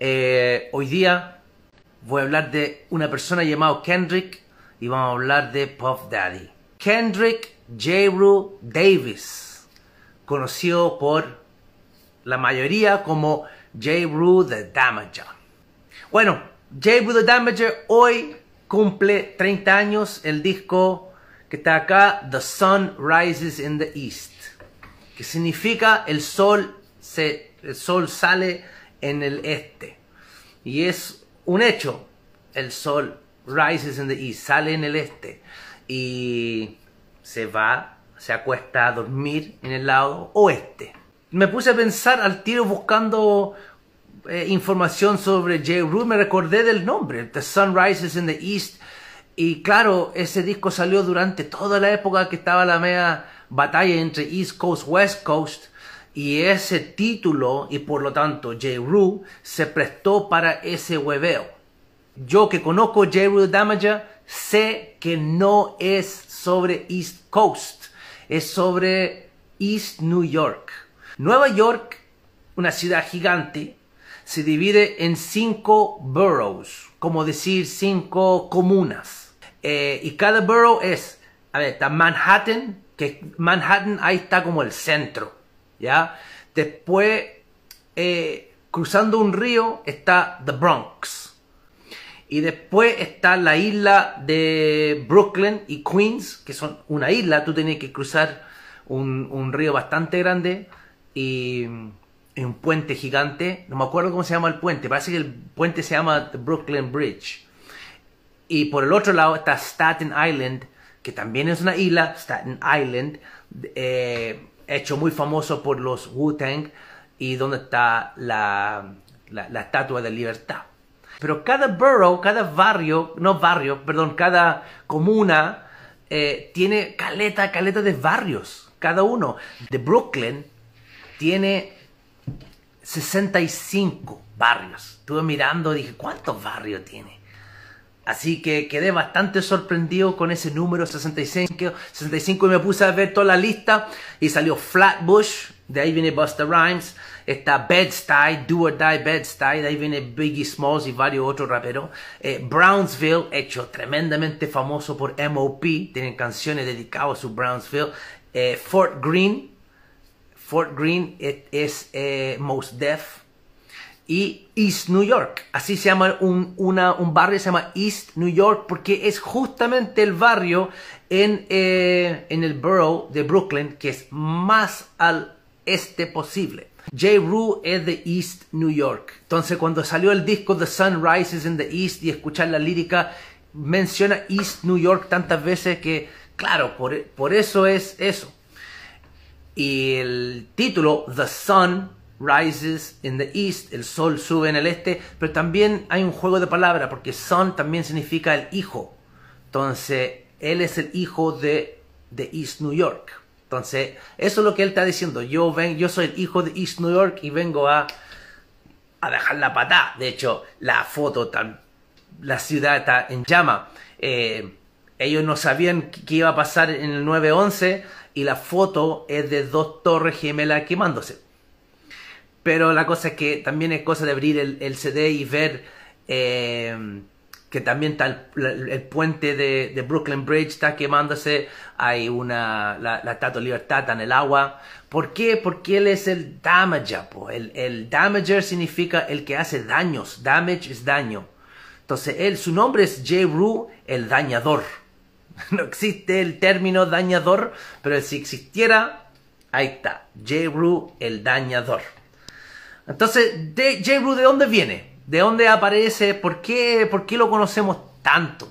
Eh, hoy día voy a hablar de una persona llamada Kendrick y vamos a hablar de Puff Daddy. Kendrick Rue Davis, conocido por la mayoría como Rue the Damager. Bueno, Rue the Damager hoy cumple 30 años el disco que está acá, The Sun Rises in the East, que significa el sol, se, el sol sale en el este. Y es un hecho. El sol rises in sale en el este. Y se va, se acuesta a dormir en el lado oeste. Me puse a pensar al tiro buscando eh, información sobre J. Rue. Me recordé del nombre, The Sun Rises in the East. Y claro, ese disco salió durante toda la época que estaba la mea batalla entre East Coast, West Coast. Y ese título, y por lo tanto J. se prestó para ese hueveo. Yo que conozco J. Damager, sé que no es sobre East Coast, es sobre East New York. Nueva York, una ciudad gigante, se divide en cinco boroughs, como decir cinco comunas. Eh, y cada borough es, a ver, está Manhattan, que Manhattan ahí está como el centro. ¿ya? Después, eh, cruzando un río, está The Bronx. Y después está la isla de Brooklyn y Queens, que son una isla, tú tienes que cruzar un, río bastante grande y, un puente gigante. No me acuerdo cómo se llama el puente, parece que el puente se llama The Brooklyn Bridge. Y por el otro lado está Staten Island, que también es una isla, Staten Island. Eh, hecho muy famoso por los Wu-Tang y donde está la, la, estatua de libertad. Pero cada borough, cada barrio, no barrio, perdón, cada comuna eh, tiene caleta, caleta de barrios, cada uno. De Brooklyn tiene 65 barrios. Estuve mirando y dije, ¿cuántos barrios tiene? Así que quedé bastante sorprendido con ese número 65, 65 y me puse a ver toda la lista y salió Flatbush, de ahí viene Busta Rhymes, está bed Do or Die Bed-Stuy, de ahí viene Biggie Smalls y varios otros raperos. Eh, Brownsville, hecho tremendamente famoso por M.O.P., tienen canciones dedicadas a su Brownsville. Eh, Fort Greene, Fort Greene eh, es, Most Def, y East New York. Así se llama un, barrio, se llama East New York porque es justamente el barrio en, eh, el borough de Brooklyn que es más al este posible. J. Rue es de East New York. Entonces cuando salió el disco The Sun Rises in the East y escuchar la lírica menciona East New York tantas veces que, claro, por, por eso es eso. Y el título The Sun rises in the east, el sol sube en el este, pero también hay un juego de palabras porque son también significa el hijo. Entonces, él es el hijo de, de East New York. Entonces, eso es lo que él está diciendo. Yo, ven, yo soy el hijo de East New York y vengo a, a dejar la patada. De hecho, la foto, la ciudad está en llama. Eh, ellos no sabían qué iba a pasar en el 9-11 y la foto es de dos torres gemelas quemándose. Pero la cosa es que también es cosa de abrir el, CD y ver eh, que también está el, puente de, Brooklyn Bridge está quemándose, hay una, la, Tato Libertad está en el agua. ¿Por qué? Porque él es el damager, El, el damager significa el que hace daños, damage es daño. Entonces él, su nombre es J. Rue, el dañador. No existe el término dañador, pero si existiera, ahí está, J. Rue, el dañador. Entonces, de, J. ¿de dónde viene? ¿De dónde aparece? ¿Por qué, por qué lo conocemos tanto?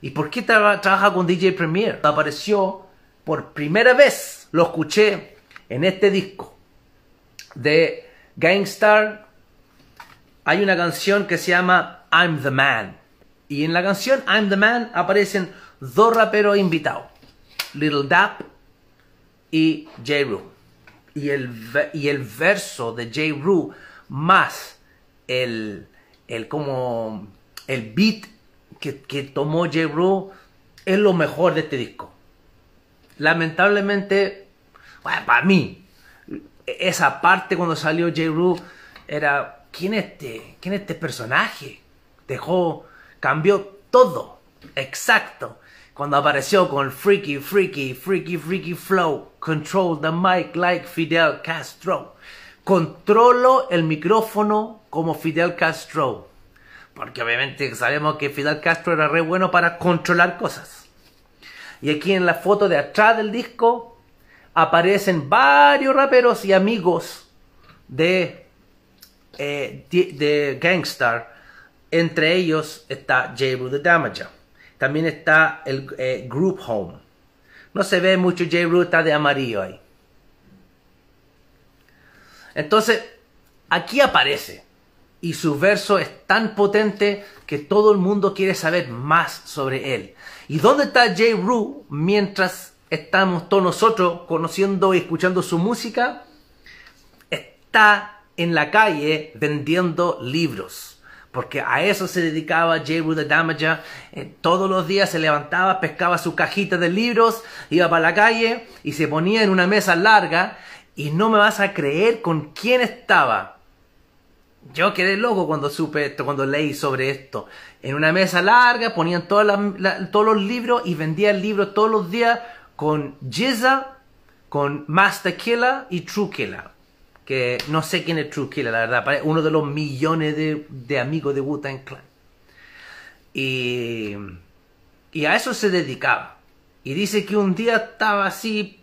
¿Y por qué trabaja con DJ Premier? Apareció por primera vez, lo escuché en este disco de Gangstar. Hay una canción que se llama I'm the Man. Y en la canción I'm the Man aparecen dos raperos invitados: Little Dap y J y el, verso de J. Rue más el, como el beat que, tomó J. Rue es lo mejor de este disco. Lamentablemente, para mí, esa parte cuando salió J. Rue era, ¿quién este, quién este personaje? Dejó, cambió todo, exacto cuando apareció con Freaky, Freaky, Freaky, Freaky Flow, Control the Mic like Fidel Castro. Controlo el micrófono como Fidel Castro. Porque obviamente sabemos que Fidel Castro era re bueno para controlar cosas. Y aquí en la foto de atrás del disco aparecen varios raperos y amigos de, eh, de, Gangstar. Entre ellos está J. the Damager. También está el eh, Group Home. No se ve mucho J. está de amarillo ahí. Entonces, aquí aparece. Y su verso es tan potente que todo el mundo quiere saber más sobre él. ¿Y dónde está J. Ru mientras estamos todos nosotros conociendo y escuchando su música? Está en la calle vendiendo libros porque a eso se dedicaba Jeru the Damaja. Eh, todos los días se levantaba, pescaba su cajita de libros, iba para la calle y se ponía en una mesa larga y no me vas a creer con quién estaba. Yo quedé loco cuando supe esto, cuando leí sobre esto. En una mesa larga ponían todos los libros y vendían libros todos los días con Jizza, con Master Killer y True Killer que no sé quién es True Killer, la verdad, uno de los millones de, amigos de Wu-Tang Clan. Y, y a eso se dedicaba. Y dice que un día estaba así,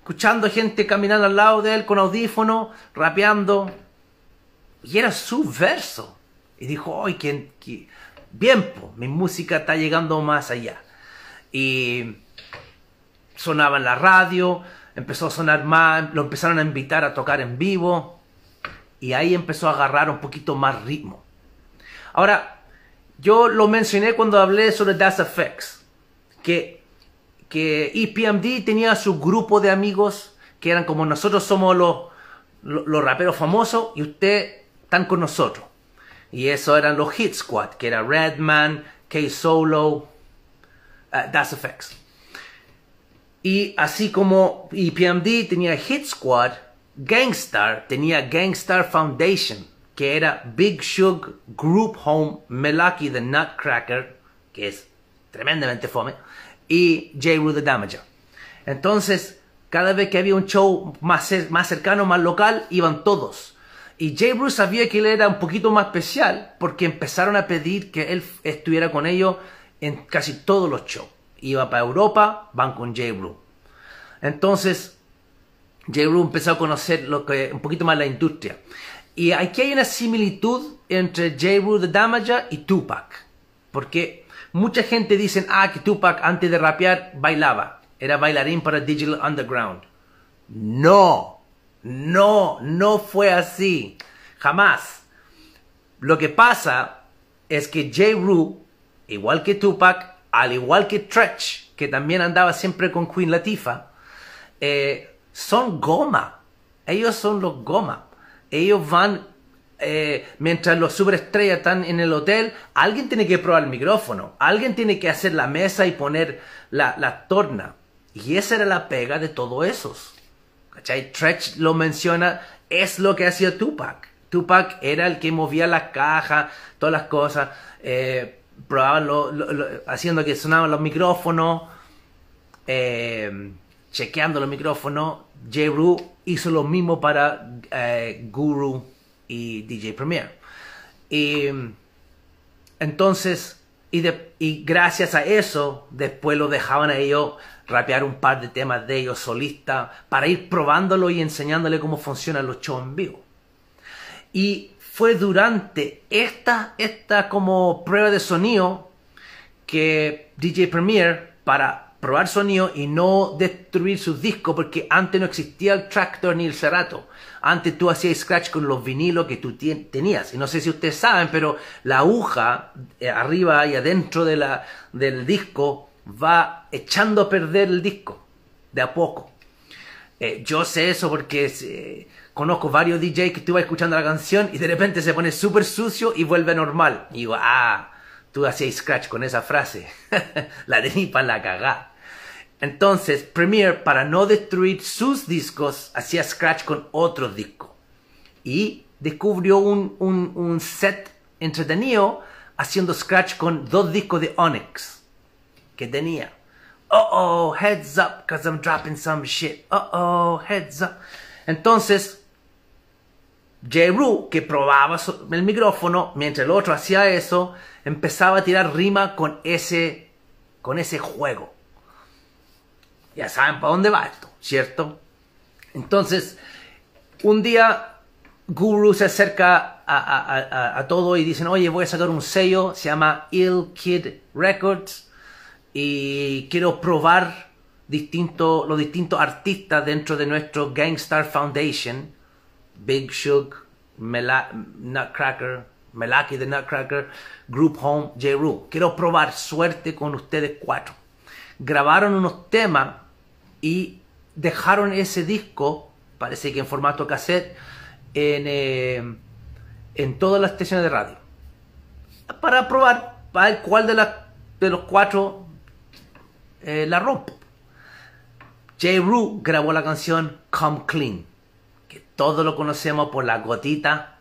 escuchando gente caminando al lado de él con audífono, rapeando, y era su verso. Y dijo, ¡ay, qué bien, po, mi música está llegando más allá! Y sonaba en la radio, empezó a sonar más, lo empezaron a invitar a tocar en vivo y ahí empezó a agarrar un poquito más ritmo. Ahora, yo lo mencioné cuando hablé sobre Das Effects, que, que EPMD tenía su grupo de amigos que eran como nosotros somos los, los, raperos famosos y ustedes están con nosotros. Y eso eran los Hit Squad, que era Redman, K-Solo, eh, Das Effects. Y así como EPMD tenía Hit Squad, Gangstar tenía Gangstar Foundation, que era Big Shug, Group Home, Melaki the Nutcracker, que es tremendamente fome, y J. Rue the Damager. Entonces, cada vez que había un show más, más cercano, más local, iban todos. Y J. Bruce sabía que él era un poquito más especial porque empezaron a pedir que él estuviera con ellos en casi todos los shows iba para Europa, van con J. Entonces, J. empezó a conocer lo que, un poquito más la industria. Y aquí hay una similitud entre J. Brew the Damager y Tupac. Porque mucha gente dice, ah, que Tupac antes de rapear bailaba. Era bailarín para Digital Underground. No, no, no fue así. Jamás. Lo que pasa es que J. igual que Tupac, al igual que Tretch, que también andaba siempre con Queen Latifa, eh, son goma. Ellos son los goma. Ellos van, eh, mientras los superestrellas están en el hotel, alguien tiene que probar el micrófono, alguien tiene que hacer la mesa y poner la, torna. Y esa era la pega de todos esos. ¿Cachai? Tretch lo menciona, es lo que hacía Tupac. Tupac era el que movía la caja, todas las cosas. Eh, probaban haciendo que sonaban los micrófonos, eh, chequeando los micrófonos. J. hizo lo mismo para eh, Guru y DJ Premier. Y entonces, y, gracias a eso, después lo dejaban a ellos rapear un par de temas de ellos solistas para ir probándolo y enseñándole cómo funcionan los shows en vivo. Y fue durante esta, esta como prueba de sonido que DJ Premier para probar sonido y no destruir sus discos porque antes no existía el tractor ni el cerrato. Antes tú hacías scratch con los vinilos que tú tenías. Y no sé si ustedes saben, pero la aguja eh, arriba y adentro de la, del disco va echando a perder el disco de a poco. Eh, yo sé eso porque... Eh, conozco varios DJs que estaba escuchando la canción y de repente se pone súper sucio y vuelve normal. Y digo, ah, tú hacías scratch con esa frase. la de para la cagá. Entonces, Premiere, para no destruir sus discos, hacía scratch con otro disco... Y descubrió un, un, un set entretenido haciendo scratch con dos discos de Onyx que tenía. Oh, oh, heads up, cause I'm dropping some shit. Uh oh, heads up. Entonces, Jeru, que probaba el micrófono, mientras el otro hacía eso, empezaba a tirar rima con ese, con ese juego. Ya saben para dónde va esto, ¿cierto? Entonces, un día Guru se acerca a, a, todo y dicen, oye, voy a sacar un sello, se llama Ill Kid Records, y quiero probar los distintos artistas dentro de nuestro Gangstar Foundation. Big Shook, Nutcracker, Melaki de Nutcracker, Group Home, J. Quiero probar suerte con ustedes cuatro. Grabaron unos temas y dejaron ese disco, parece que en formato cassette, en, eh, todas las estaciones de radio. Para probar para cuál de, de los cuatro eh, la rompo. J. grabó la canción Come Clean. Todo lo conocemos por la gotita.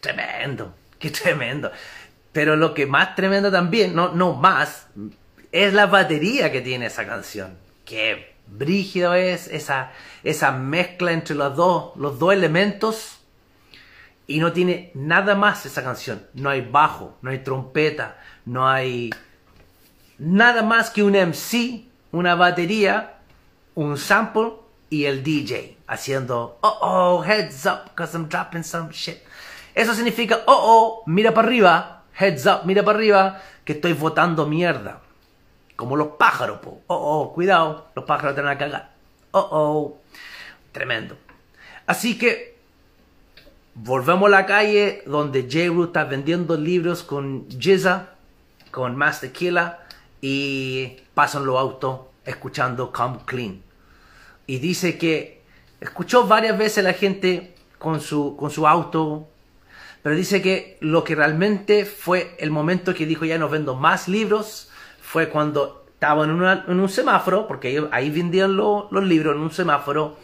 Tremendo, qué tremendo. Pero lo que más tremendo también, no, no más, es la batería que tiene esa canción. Qué brígido es esa, esa mezcla entre los dos, los dos elementos. Y no tiene nada más esa canción. No hay bajo, no hay trompeta, no hay nada más que un MC, una batería un sample y el DJ haciendo oh oh, heads up, cause I'm dropping some shit. Eso significa oh oh, mira para arriba, heads up, mira para arriba, que estoy votando mierda. Como los pájaros, oh oh, cuidado, los pájaros te van a cagar. Oh oh, tremendo. Así que volvemos a la calle donde J. está vendiendo libros con Jizza, con Master tequila. y pasan los autos escuchando Come Clean. Y dice que escuchó varias veces la gente con su, con su auto, pero dice que lo que realmente fue el momento que dijo ya no vendo más libros fue cuando estaba en, un semáforo, porque ahí vendían los libros en un semáforo,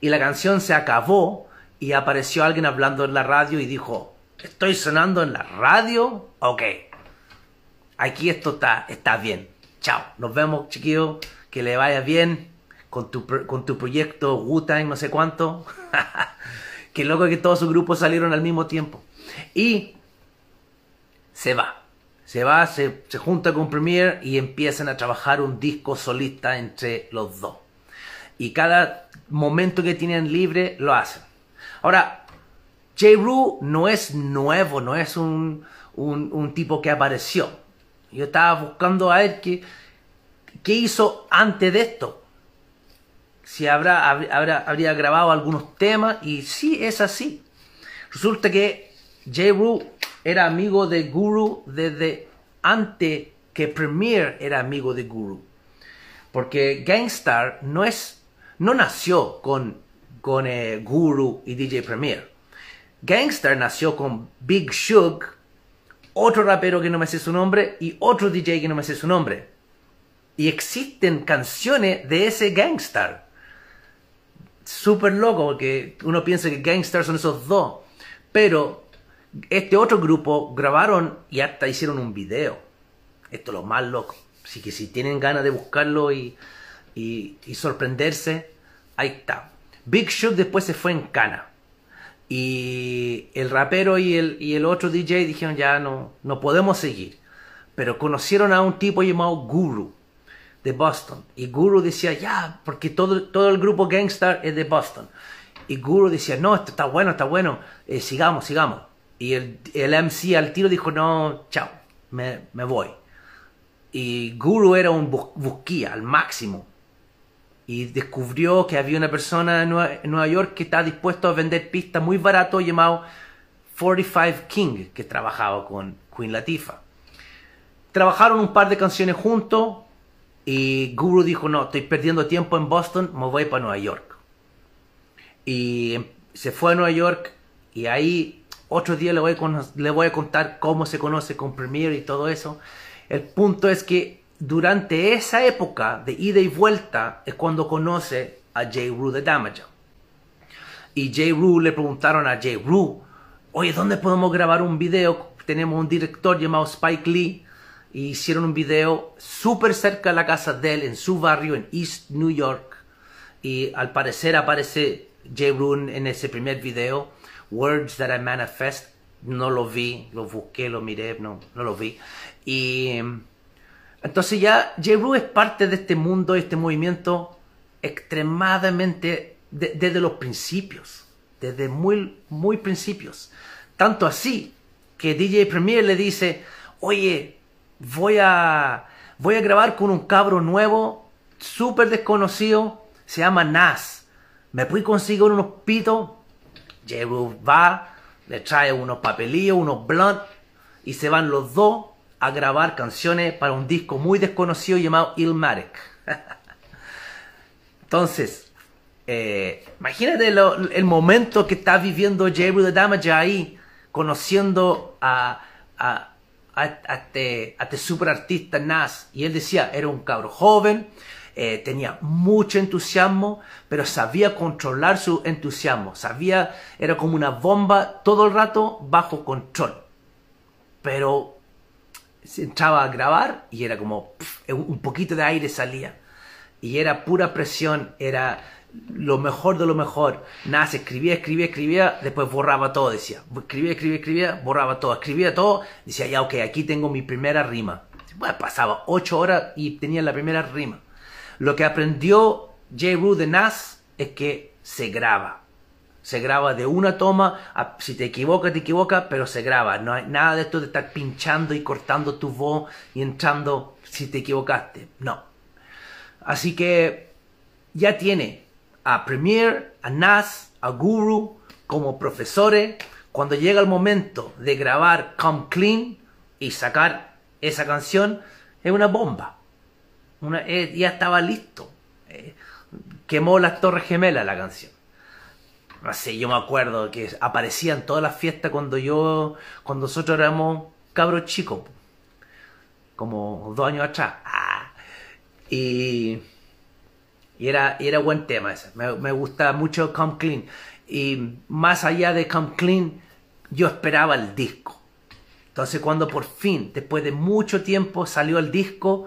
y la canción se acabó y apareció alguien hablando en la radio y dijo, estoy sonando en la radio, ok, aquí esto está, está bien, chao, nos vemos chiquillos que le vaya bien con tu, con tu proyecto wu no sé cuánto. que loco que todos sus grupos salieron al mismo tiempo. Y se va. Se va, se, junta con Premiere y empiezan a trabajar un disco solista entre los dos. Y cada momento que tienen libre lo hacen. Ahora, J. no es nuevo, no es un, un tipo que apareció. Yo estaba buscando a él que ¿Qué hizo antes de esto? Si habrá, habría grabado algunos temas y si es así. Resulta que J. Ru era amigo de Guru desde antes que Premier era amigo de Guru. Porque Gangstar no es no nació con, con eh, Guru y DJ Premier. Gangstar nació con Big Shug, otro rapero que no me sé su nombre y otro DJ que no me sé su nombre. Y existen canciones de ese gangster, Súper loco, porque uno piensa que gangsters son esos dos. Pero este otro grupo grabaron y hasta hicieron un video. Esto es lo más loco. Así que si tienen ganas de buscarlo y, sorprenderse, ahí está. Big Shoot después se fue en cana. Y el rapero y el, y el, otro DJ dijeron ya no, no podemos seguir. Pero conocieron a un tipo llamado Guru. Boston. Y Guru decía, ya, porque todo, todo el grupo Gangstar es de Boston. Y Guru decía, no, esto está bueno, está bueno, eh, sigamos, sigamos. Y el, el, MC al tiro dijo, no, chao, me, voy. Y Guru era un busquía al máximo. Y descubrió que había una persona en Nueva, York que estaba dispuesto a vender pistas muy barato llamado 45 King, que trabajaba con Queen Latifah. Trabajaron un par de canciones juntos, y Guru dijo, no, estoy perdiendo tiempo en Boston, me voy para Nueva York. Y em, se fue a Nueva York y ahí otro día le voy a, le voy a contar cómo se conoce con Premier y todo eso. El punto es que durante esa época de ida y vuelta es cuando conoce a Jay de Damage. Y J. le preguntaron a J. oye, ¿dónde podemos grabar un video? Tenemos un director llamado Spike Lee hicieron un video súper cerca de la casa de él, en su barrio, en East New York. Y al parecer aparece J. Rune en ese primer video, Words That I Manifest. No lo vi, lo busqué, lo miré, no, no lo vi. Y entonces ya J. es parte de este mundo, este movimiento extremadamente desde los principios, desde muy, muy principios. Tanto así que DJ Premier le dice, oye, voy a, voy a grabar con un cabro nuevo, súper desconocido, se llama Nas. Me fui conseguir unos pitos, llego, va, le trae unos papelillos, unos blunt, y se van los dos a grabar canciones para un disco muy desconocido llamado Ilmatic. Entonces, eh, imagínate el momento que está viviendo J. the Damage ahí, conociendo a, a, este, este super artista Nas. Y él decía, era un cabro joven, eh, tenía mucho entusiasmo, pero sabía controlar su entusiasmo. Sabía, era como una bomba todo el rato bajo control. Pero se entraba a grabar y era como un poquito de aire salía. Y era pura presión, era lo mejor de lo mejor. Nada, escribía, escribía, escribía, después borraba todo, decía. Escribía, escribía, escribía, borraba todo. Escribía todo, decía, ya, ok, aquí tengo mi primera rima. pasaba ocho horas y tenía la primera rima. Lo que aprendió J. de Nas es que se graba. Se graba de una toma, si te equivocas, te equivocas, pero se graba. No hay nada de esto de estar pinchando y cortando tu voz y entrando si te equivocaste. No. Así que ya tiene a Premiere, a NAS, a Guru como profesores cuando llega el momento de grabar Come Clean y sacar esa canción es una bomba. Una, eh, ya estaba listo. Eh, quemó las Torres Gemelas la canción. Así yo me acuerdo que aparecía en todas las fiestas cuando yo, cuando nosotros éramos cabros chicos, como dos años atrás. Ah. y y era, buen tema ese. Me, gustaba gusta mucho Come Clean. Y más allá de Come Clean, yo esperaba el disco. Entonces cuando por fin, después de mucho tiempo, salió el disco,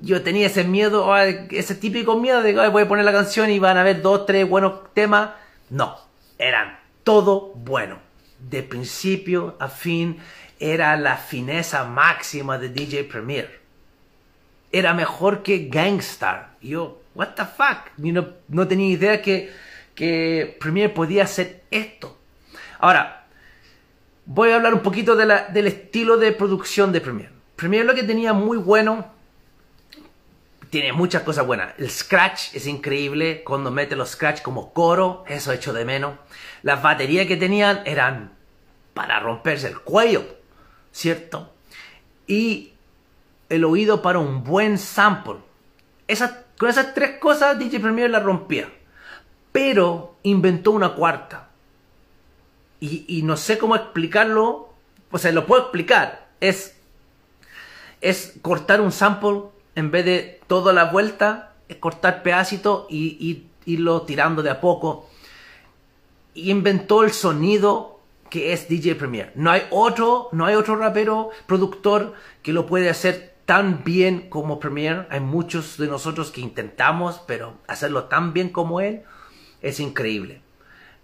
yo tenía ese miedo, ese típico miedo de que voy a poner la canción y van a ver dos, tres buenos temas. No, eran todo bueno. De principio a fin era la fineza máxima de DJ Premier era mejor que Gangstar. yo, what the fuck? no, tenía idea que, que Premiere podía hacer esto. Ahora, voy a hablar un poquito del estilo de producción de Premiere. Premiere lo que tenía muy bueno, tiene muchas cosas buenas. El scratch es increíble, cuando mete los scratch como coro, eso hecho de menos. Las baterías que tenían eran para romperse el cuello, ¿cierto? Y el oído para un buen sample. Esas, con esas tres cosas DJ Premier la rompía. Pero inventó una cuarta. Y, no sé cómo explicarlo. O sea, lo puedo explicar. Es, es cortar un sample en vez de toda la vuelta. Es cortar pedacito. y, irlo tirando de a poco. Y inventó el sonido que es DJ Premier. No hay otro, no hay otro rapero, productor que lo puede hacer tan bien como Premier. Hay muchos de nosotros que intentamos, pero hacerlo tan bien como él es increíble.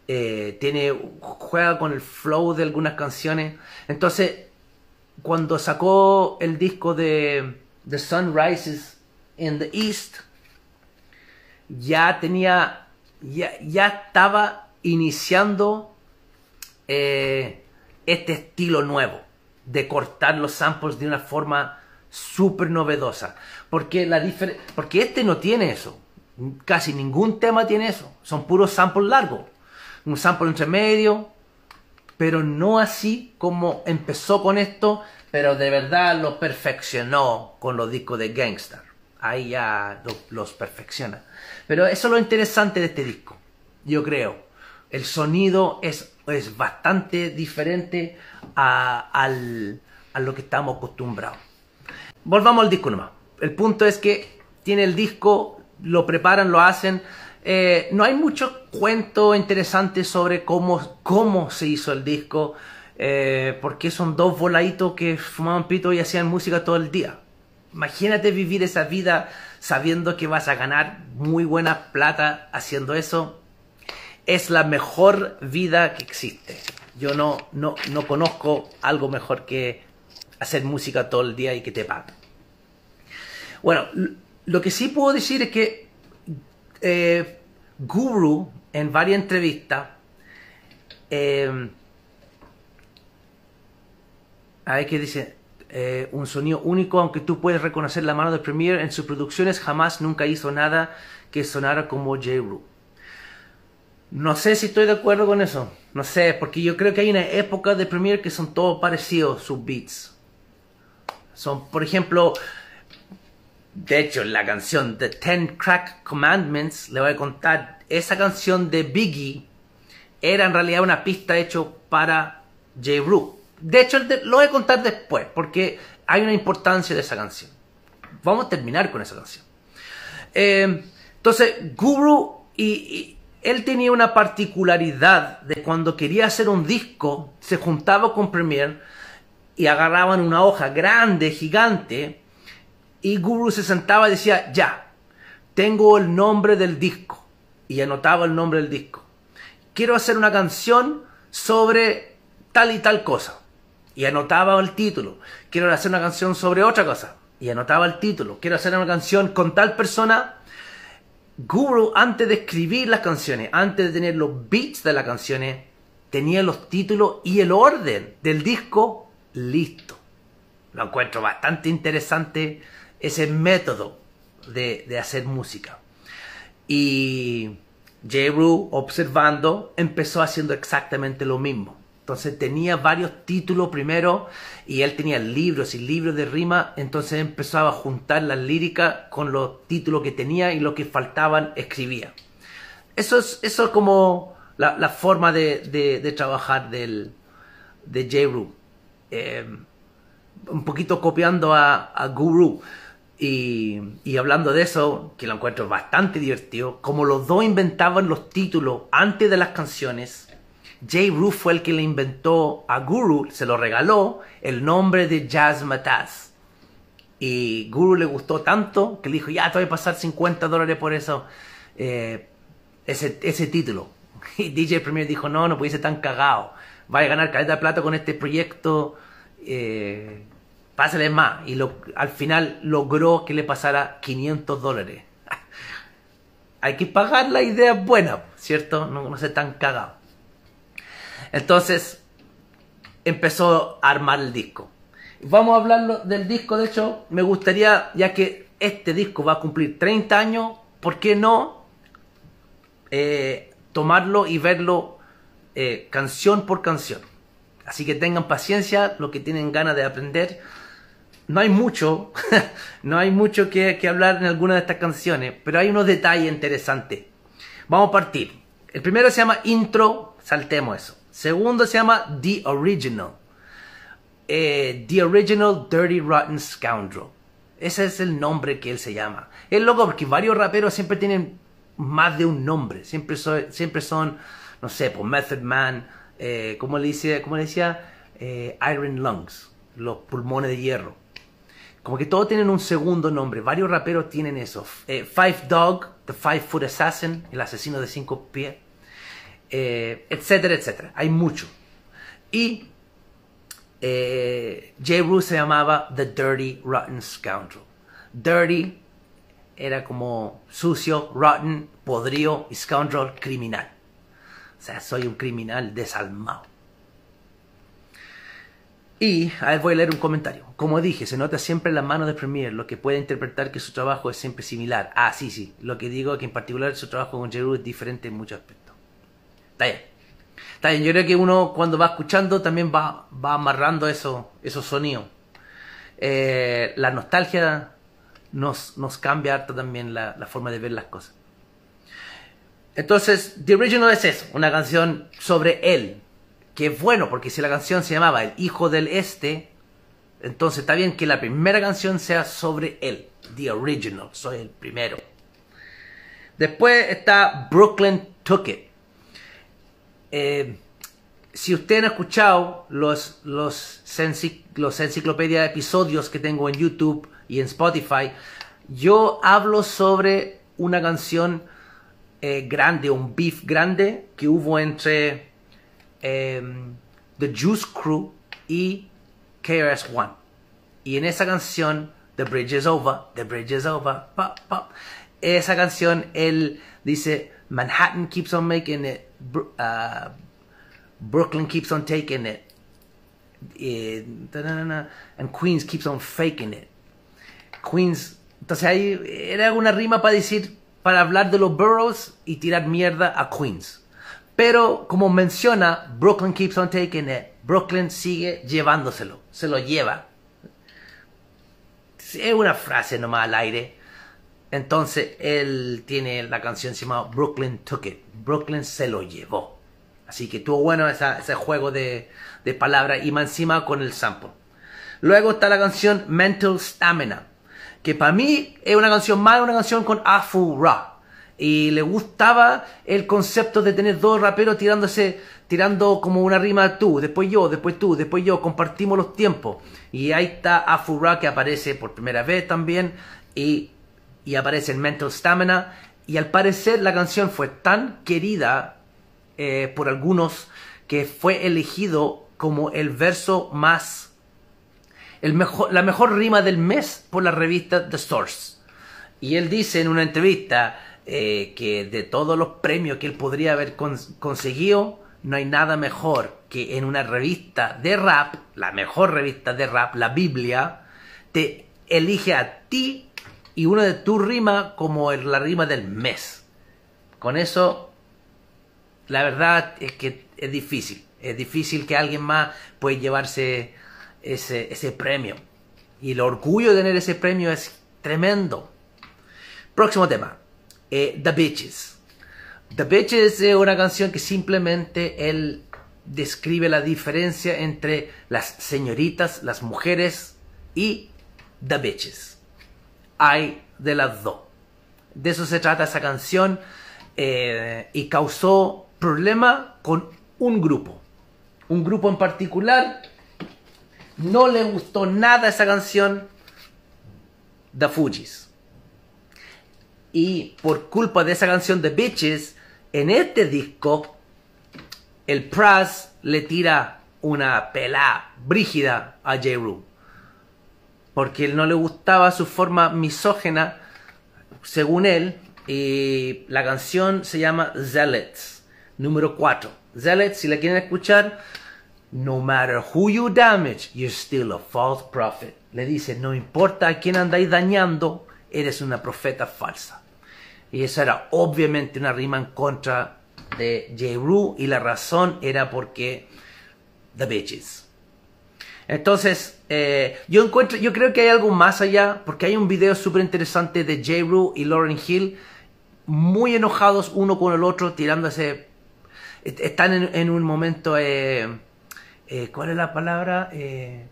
Eh, tiene, juega con el flow de algunas canciones. Entonces, cuando sacó el disco de The Sun Rises in the East, ya tenía, ya, ya estaba iniciando eh, este estilo nuevo de cortar los samples de una forma super novedosa. Porque, la porque este no tiene eso. Casi ningún tema tiene eso. Son puros samples largos. Un sample entre medio. Pero no así como empezó con esto. Pero de verdad lo perfeccionó con los discos de Gangstar. Ahí ya los perfecciona. Pero eso es lo interesante de este disco. Yo creo. El sonido es, es bastante diferente al, a lo que estamos acostumbrados volvamos al disco nomás. El punto es que tiene el disco, lo preparan, lo hacen. Eh, no hay mucho cuento interesante sobre cómo, cómo se hizo el disco, eh, porque son dos voladitos que fumaban pito y hacían música todo el día. Imagínate vivir esa vida sabiendo que vas a ganar muy buena plata haciendo eso. Es la mejor vida que existe. Yo no, no, no conozco algo mejor que hacer música todo el día y que te paguen. Bueno, lo que sí puedo decir es que eh, Guru, en varias entrevistas, hay eh, que dice, eh, un sonido único, aunque tú puedes reconocer la mano de Premier en sus producciones, jamás nunca hizo nada que sonara como J. No sé si estoy de acuerdo con eso. No sé, porque yo creo que hay una época de Premiere que son todos parecidos sus beats. Son, por ejemplo, de hecho, la canción The Ten Crack Commandments, le voy a contar, esa canción de Biggie era en realidad una pista hecho para J. De hecho, lo voy a contar después, porque hay una importancia de esa canción. Vamos a terminar con esa canción. Eh, entonces, Guru y, él tenía una particularidad de cuando quería hacer un disco, se juntaba con Premiere y agarraban una hoja grande, gigante, y Guru se sentaba y decía, ya, tengo el nombre del disco. Y anotaba el nombre del disco. Quiero hacer una canción sobre tal y tal cosa. Y anotaba el título. Quiero hacer una canción sobre otra cosa. Y anotaba el título. Quiero hacer una canción con tal persona. Guru, antes de escribir las canciones, antes de tener los beats de las canciones, tenía los títulos y el orden del disco listo. Lo encuentro bastante interesante ese método de, hacer música. Y J. observando, empezó haciendo exactamente lo mismo. Entonces tenía varios títulos primero y él tenía libros y libros de rima, entonces empezaba a juntar las líricas con los títulos que tenía y lo que faltaban escribía. Eso es, como la, forma de, trabajar del, de J. Eh, un poquito copiando a Guru. Y, hablando de eso, que lo encuentro bastante divertido, como los dos inventaban los títulos antes de las canciones, Jay Roof fue el que le inventó a Guru, se lo regaló, el nombre de Jazz Mataz. Y Guru le gustó tanto que le dijo, ya te voy a pasar 50 dólares por eso, eh, ese, ese título. Y DJ Premier dijo, no, no puede ser tan cagado, va a ganar caleta de plata con este proyecto. Eh, pásale más. Y al final logró que le pasara 500 dólares. Hay que pagar la idea buena, ¿cierto? No, no se tan cagado. Entonces empezó a armar el disco. Vamos a hablar del disco, de hecho, me gustaría, ya que este disco va a cumplir 30 años, ¿por qué no eh, tomarlo y verlo eh, canción por canción? Así que tengan paciencia, ...los que tienen ganas de aprender no hay mucho, no hay mucho que, hablar en alguna de estas canciones, pero hay unos detalles interesantes. Vamos a partir. El primero se llama Intro, saltemos eso. Segundo se llama The Original. Eh, The Original Dirty Rotten Scoundrel. Ese es el nombre que él se llama. Es loco porque varios raperos siempre tienen más de un nombre. Siempre, son, siempre son no sé, por pues Method Man, eh, como le, le decía, eh, Iron Lungs, los pulmones de hierro. Como que todos tienen un segundo nombre. Varios raperos tienen eso. Eh, Five Dog, The Five Foot Assassin, el asesino de cinco pies. Eh, etcétera, etcétera. Hay mucho. Y eh, J. se llamaba The Dirty Rotten Scoundrel. Dirty era como sucio, rotten, podrido scoundrel criminal. O sea, soy un criminal desalmado. Y a ver, voy a leer un comentario. Como dije, se nota siempre en las manos de Premier, lo que puede interpretar que su trabajo es siempre similar. Ah, sí, sí. Lo que digo es que en particular su trabajo con Jeru es diferente en muchos aspectos. Está bien. Está bien, yo creo que uno cuando va escuchando también va, amarrando eso, esos sonidos. Eh, la nostalgia nos, nos cambia harto también la, la forma de ver las cosas. Entonces, The Original es eso, una canción sobre él, que es bueno, porque si la canción se llamaba El Hijo del Este, entonces está bien que la primera canción sea sobre él, The Original, soy el primero. Después está Brooklyn Took It. Eh, si usted han ha escuchado los, los, los enciclopedia episodios que tengo en YouTube y en Spotify, yo hablo sobre una canción eh, grande, un beef grande que hubo entre Em, The Juice Crew y KRS One. Y en esa canción, The Bridge is Over, The Bridge is Over, pop, pop, esa canción él dice, Manhattan keeps on making it, ah, Brooklyn keeps on taking it, and Queens keeps on faking it. Queens, entonces ahí era una rima para decir, para hablar de los boroughs y tirar mierda a Queens. Pero como menciona, Brooklyn keeps on taking it. Brooklyn sigue llevándoselo, se lo lleva. Es una frase nomás al aire. Entonces él tiene la canción llamada Brooklyn Took It. Brooklyn se lo llevó. Así que estuvo bueno ese juego de, palabras y más encima con el sample. Luego está la canción Mental Stamina, que para mí es una canción más una canción con Afu rock y le gustaba el concepto de tener dos raperos tirándose, tirando como una rima tú, después yo, después tú, después yo, compartimos los tiempos. Y ahí está Ra que aparece por primera vez también y, aparece en Mental Stamina. Y al parecer la canción fue tan querida eh, por algunos que fue elegido como el verso más, el mejor, la mejor rima del mes por la revista The Source. Y él dice en una entrevista, eh, que de todos los premios que él podría haber conseguido, no hay nada mejor que en una revista de rap, la mejor revista de rap, la Biblia, te elige a ti y una de tus rimas como la rima del mes. Con eso, la verdad es que es difícil. Es difícil que alguien más pueda llevarse ese premio. Y el orgullo de tener ese premio es tremendo. Próximo tema eh, The Bitches. The Bitches es una canción que simplemente él describe la diferencia entre las señoritas, las mujeres y The Bitches. Hay de las dos. De eso se trata esa canción eh, y causó problema con un grupo. Un grupo en particular no le gustó nada esa canción, The Fujis. Y por culpa de esa canción de Bitches, en este disco, el Pras le tira una pelá brígida a J. Porque él no le gustaba su forma misógena, según él. Y la canción se llama Zealots, número 4. Zealots, si la quieren escuchar, no matter who you damage, you're still a false prophet. Le dice, no importa a quién andáis dañando, eres una profeta falsa. Y esa era obviamente una rima en contra de Jeru y la razón era porque the bitches. Entonces, eh, yo encuentro, yo creo que hay algo más allá, porque hay un video súper interesante de Jeru y Lauren Hill, muy enojados uno con el otro, tirándose. Están en, un momento, eh, eh, ¿cuál es la palabra?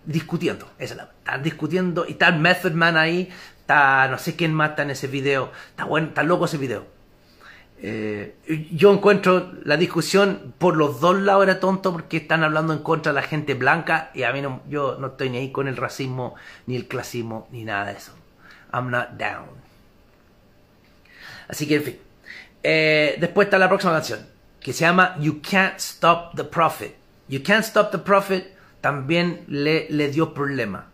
discutiendo, están discutiendo, y está Method Man ahí no sé quién mata en ese video, está bueno, está loco ese video. Eh, yo encuentro la discusión por los dos lados era tonto porque están hablando en contra de la gente blanca y a mí no, yo no estoy ni ahí con el racismo, ni el clasismo, ni nada de eso. I'm not down. Así que en fin. Eh, después está la próxima canción que se llama You Can't Stop the Prophet. You Can't Stop the Prophet también le, le dio problema.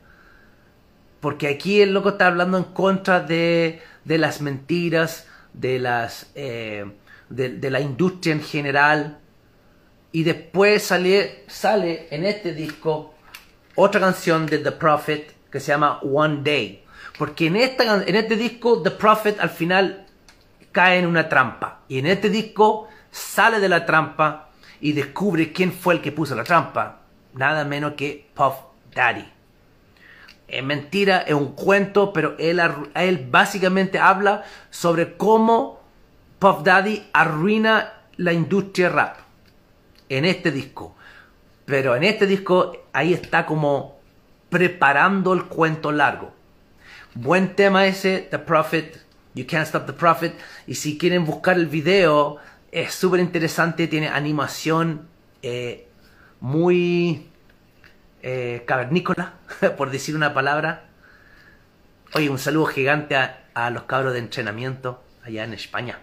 Porque aquí el loco está hablando en contra de, las mentiras, de, las, eh, la industria en general. Y después sale, sale en este disco otra canción de The Prophet que se llama One Day. Porque en, esta, en este disco The Prophet al final cae en una trampa. Y en este disco sale de la trampa y descubre quién fue el que puso la trampa. Nada menos que Puff Daddy es eh, mentira, es un cuento, pero él, él básicamente habla sobre cómo Puff Daddy arruina la industria rap en este disco. Pero en este disco ahí está como preparando el cuento largo. Buen tema ese, The Prophet, You Can't Stop the Prophet. Y si quieren buscar el video, es súper interesante, tiene animación eh, muy eh, cavernícola, por decir una palabra. Oye, un saludo gigante a, los cabros de entrenamiento allá en España.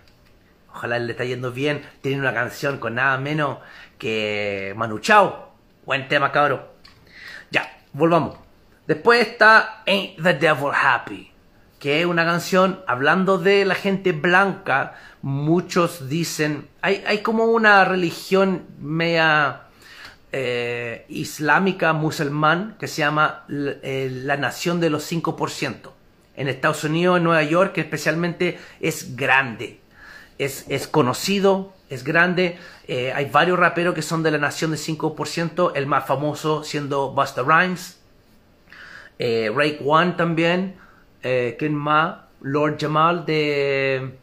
Ojalá le está yendo bien. Tienen una canción con nada menos que Manu Chao. Buen tema, cabro. Ya, volvamos. Después está Ain't the Devil Happy, que es una canción hablando de la gente blanca. Muchos dicen, hay, hay como una religión media eh, islámica musulmán que se llama eh, la Nación de los 5%. En Estados Unidos, en Nueva York, especialmente es grande, es, conocido, es grande. Eh, hay varios raperos que son de la Nación de 5%, el más famoso siendo Busta Rhymes, Rake One también, ¿quién más? Lord Jamal de...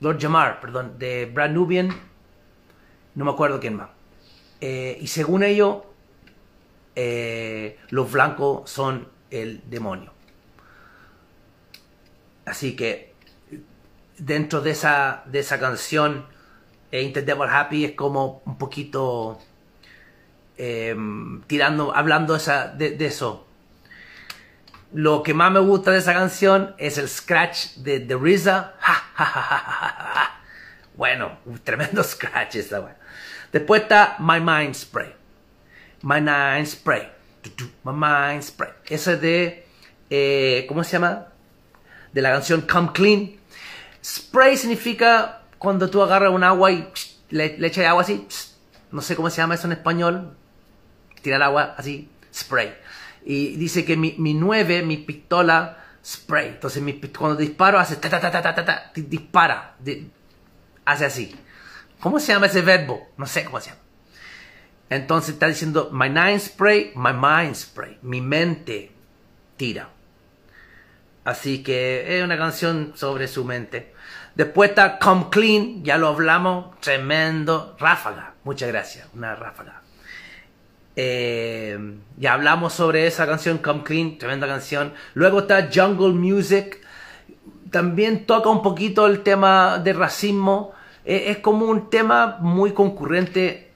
Lord Jamal perdón, de Brad Nubian, no me acuerdo quién más. Eh, y según ello, eh, los blancos son el demonio. Así que dentro de esa, de esa canción, Ain't the Devil Happy es como un poquito em, tirando, hablando de, eso. Lo que más me gusta de esa canción es el scratch de, The bueno, un tremendo scratch esa, Después está My Mind Spray. My Mind Spray. My Mind Spray. Ese es de, eh, ¿cómo se llama? De la canción Come Clean. Spray significa cuando tú agarras un agua y le, echas agua así. no sé cómo se llama eso en español. Tirar agua así. Spray. Y dice que mi, mi 9, mi pistola, spray. Entonces cuando disparo hace ta ta ta ta ta dispara. hace así. ¿Cómo se llama ese verbo? No sé cómo se llama. Entonces está diciendo, my mind spray, my mind spray. Mi mente tira. Así que es una canción sobre su mente. Después está Come Clean, ya lo hablamos, tremendo. Ráfaga, muchas gracias, una ráfaga. Eh, ya hablamos sobre esa canción, Come Clean, tremenda canción. Luego está Jungle Music, también toca un poquito el tema de racismo, eh, es como un tema muy concurrente,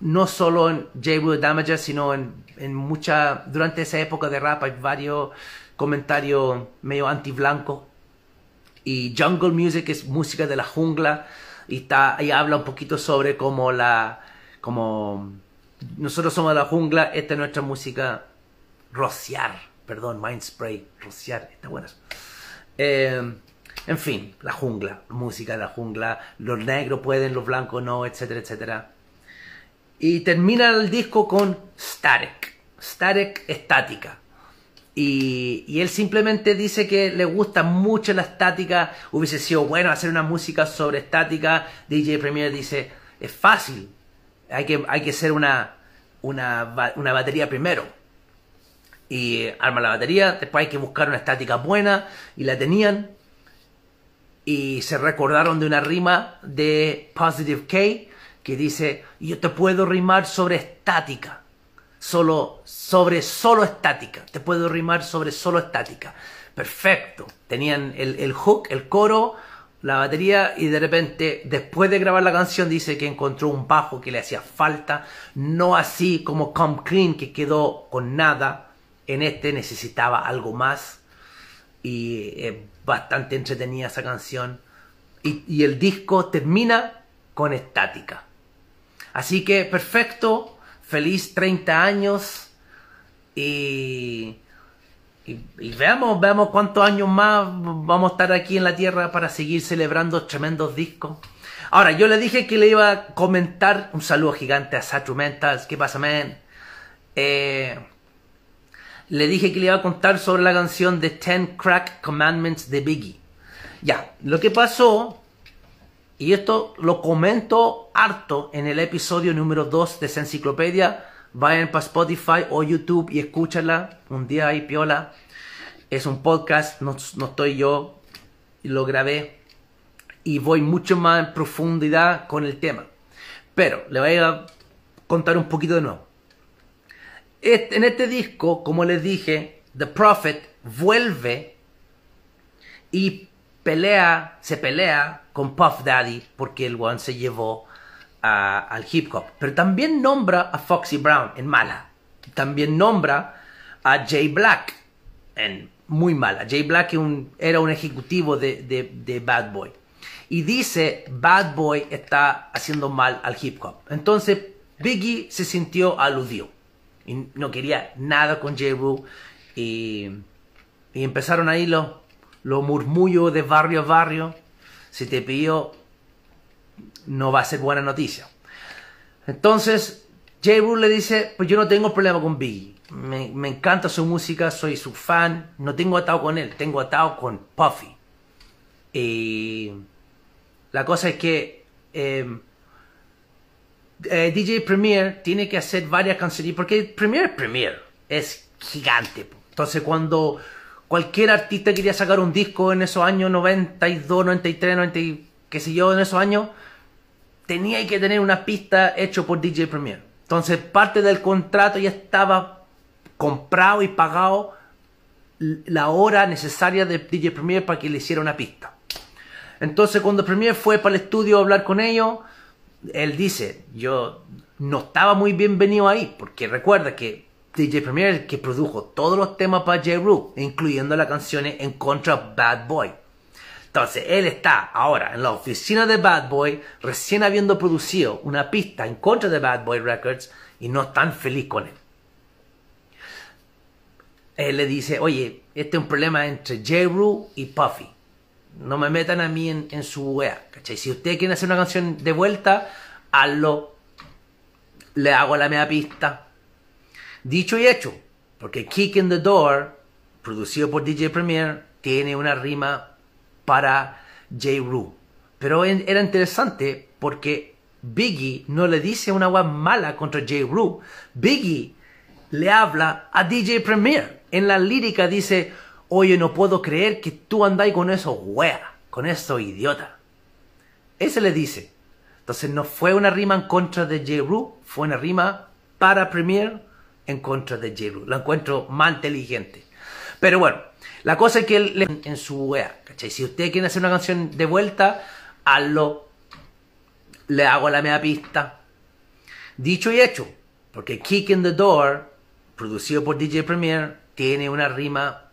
no solo en J. Will Damager, sino en, en mucha. Durante esa época de rap hay varios comentarios medio anti-blanco. Y Jungle Music es música de la jungla. Y, está, y habla un poquito sobre como la. como. Nosotros somos de la jungla, esta es nuestra música. Rociar, perdón, Mind Spray, rociar, está buena. Eh, en fin, la jungla, música de la jungla, los negros pueden, los blancos no, etcétera, etcétera. Y termina el disco con Starek, Starek estática. Y, él simplemente dice que le gusta mucho la estática, hubiese sido bueno hacer una música sobre estática. DJ Premier dice, es fácil, hay que, hay que una, una batería primero y arma la batería, después hay que buscar una estática buena, y la tenían, y se recordaron de una rima de Positive K que dice, yo te puedo rimar sobre estática, solo, sobre solo estática, te puedo rimar sobre solo estática. Perfecto, tenían el, hook, el coro, la batería y de repente después de grabar la canción dice que encontró un bajo que le hacía falta, no así como Come Clean que quedó con nada, en este necesitaba algo más y eh, bastante entretenida esa canción. Y, el disco termina con estática. Así que perfecto, feliz 30 años y, y, veamos, veamos cuántos años más vamos a estar aquí en la Tierra para seguir celebrando tremendos discos. Ahora, yo le dije que le iba a comentar un saludo gigante a Satru Mentals, ¿qué pasa, men Eh, le dije que le iba a contar sobre la canción de Ten Crack Commandments de Biggie. Ya, lo que pasó, y esto lo comento harto en el episodio número 2 de esa enciclopedia, vayan para Spotify o YouTube y escúchala, un día ahí piola, es un podcast, no, no estoy yo, lo grabé y voy mucho más en profundidad con el tema. Pero le voy a contar un poquito de nuevo en este disco, como les dije, The Prophet vuelve y pelea, se pelea con Puff Daddy porque el one se llevó al hip hop. Pero también nombra a Foxy Brown en mala. También nombra a Jay Black en muy mala. Jay Black era un ejecutivo de Bad Boy. Y dice, Bad Boy está haciendo mal al hip hop. Entonces, Biggie se sintió aludido y no quería nada con Jebu y, y empezaron ahí los, los murmullos de barrio a barrio. Si te pido, no va a ser buena noticia. Entonces, Jebu le dice, pues yo no tengo problema con Biggie. Me, encanta su música, soy su fan. No tengo atado con él, tengo atado con Puffy. Y la cosa es que em, eh, DJ Premier tiene que hacer varias canciones, porque Premiere Premier, es gigante. Entonces cuando cualquier artista quería sacar un disco en esos años 92, 93, 90, que sé yo, en esos años, tenía que tener una pista hecho por DJ Premier. Entonces parte del contrato ya estaba comprado y pagado la hora necesaria de DJ Premier para que le hiciera una pista. Entonces cuando Premier fue para el estudio a hablar con ellos, él dice, yo no estaba muy bienvenido ahí, porque recuerda que DJ Premier que produjo todos los temas para J. incluyendo las canciones en contra Bad Boy. Entonces, él está ahora en la oficina de Bad Boy, recién habiendo producido una pista en contra de Bad Boy Records, y no tan feliz con él. Él le dice, oye, este es un problema entre J. y Puffy. No me metan a mí en, su wea, ¿cachai? Si usted quiere hacer una canción de vuelta, hazlo. Le hago la media pista. Dicho y hecho, porque Kick in the Door, producido por DJ Premier, tiene una rima para J. Ru. Pero era interesante porque Biggie no le dice una wea mala contra J. Ru. Biggie le habla a DJ Premier. En la lírica dice, Oye, no puedo creer que tú andáis con eso, wea, con esos idiota. Ese le dice. Entonces no fue una rima en contra de Jeru, fue una rima para Premier en contra de Jeru. Lo encuentro más inteligente. Pero bueno, la cosa es que él le... en su wea, ¿cachai? Si usted quiere hacer una canción de vuelta, hazlo. Le hago la mea pista. Dicho y hecho, porque Kick in the Door, producido por DJ Premier, tiene una rima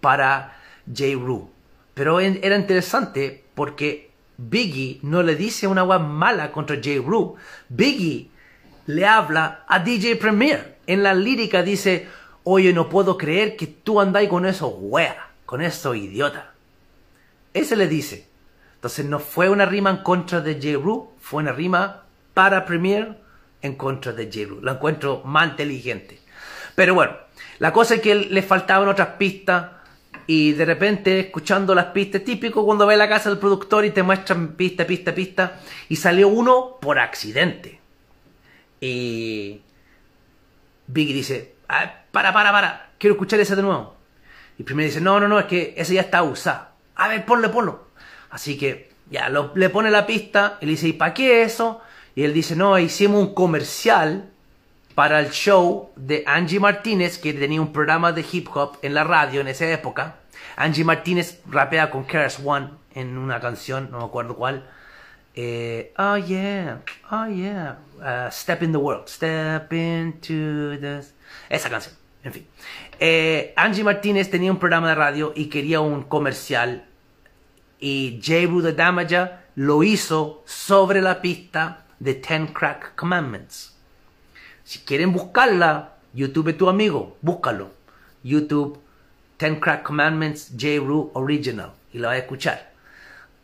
para J. Roo Pero era interesante porque Biggie no le dice una agua mala contra J. Rue. Biggie le habla a DJ Premier. En la lírica dice, oye, no puedo creer que tú andáis con eso wea, con eso idiota. Ese le dice. Entonces no fue una rima en contra de J. Rue, fue una rima para Premier en contra de J. Rue. La encuentro más inteligente. Pero bueno, la cosa es que le faltaban otras pistas y de repente, escuchando las pistas, típico cuando ve la casa del productor y te muestran pista, pista, pista. Y salió uno por accidente. Y Vicky dice, ah, para, para, para, quiero escuchar esa de nuevo. Y primero dice, no, no, no, es que esa ya está usada. A ver, ponle, ponlo. Así que ya le pone la pista y dice, ¿y para qué eso? Y él dice, no, hicimos un comercial para el show de Angie Martínez, que tenía un programa de hip hop en la radio en esa época. Angie Martínez rapea con Keras One en una canción, no me acuerdo cuál. Eh, oh yeah, oh yeah, uh, Step in the World, Step into the... Esa canción, en fin. Eh, Angie Martínez tenía un programa de radio y quería un comercial y Jebu the Damager lo hizo sobre la pista de Ten Crack Commandments. Si quieren buscarla, YouTube es tu amigo, búscalo. YouTube, Ten Crack Commandments, J. Original, y la vas a escuchar.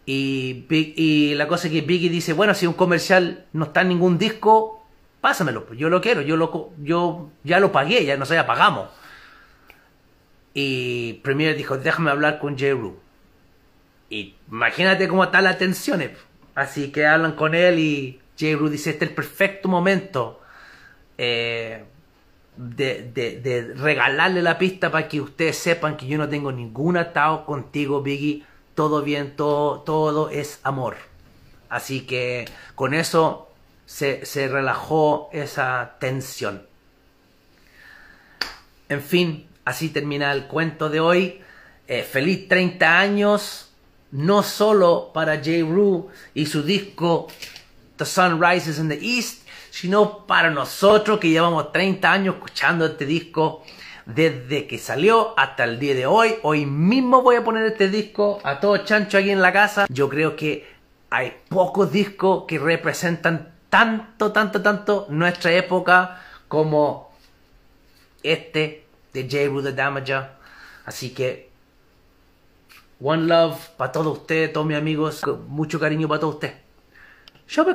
Y, la cosa es que Biggie dice, bueno, si un comercial no está en ningún disco, pásamelo, pues, yo lo quiero, yo, lo, yo ya lo pagué, ya no sé, pagamos. Y ...primero dijo, déjame hablar con J. Rue. Y imagínate cómo están las tensiones. Eh, así que hablan con él y J. Rue dice, este es el perfecto momento eh, de, regalarle la pista para que ustedes sepan que yo no tengo ningún atado contigo, Biggie. Todo bien, todo, todo es amor. Así que con eso se, relajó esa tensión. En fin, así termina el cuento de hoy. Eh, feliz 30 años, no solo para J. y su disco The Sun Rises in the East, sino para nosotros que llevamos 30 años escuchando este disco desde que salió hasta el día de hoy. Hoy mismo voy a poner este disco a todo chancho aquí en la casa. Yo creo que hay pocos discos que representan tanto, tanto, tanto nuestra época como este de J. Damager. Así que One love para todos ustedes, todos mis amigos. Mucho cariño para todos ustedes. Shop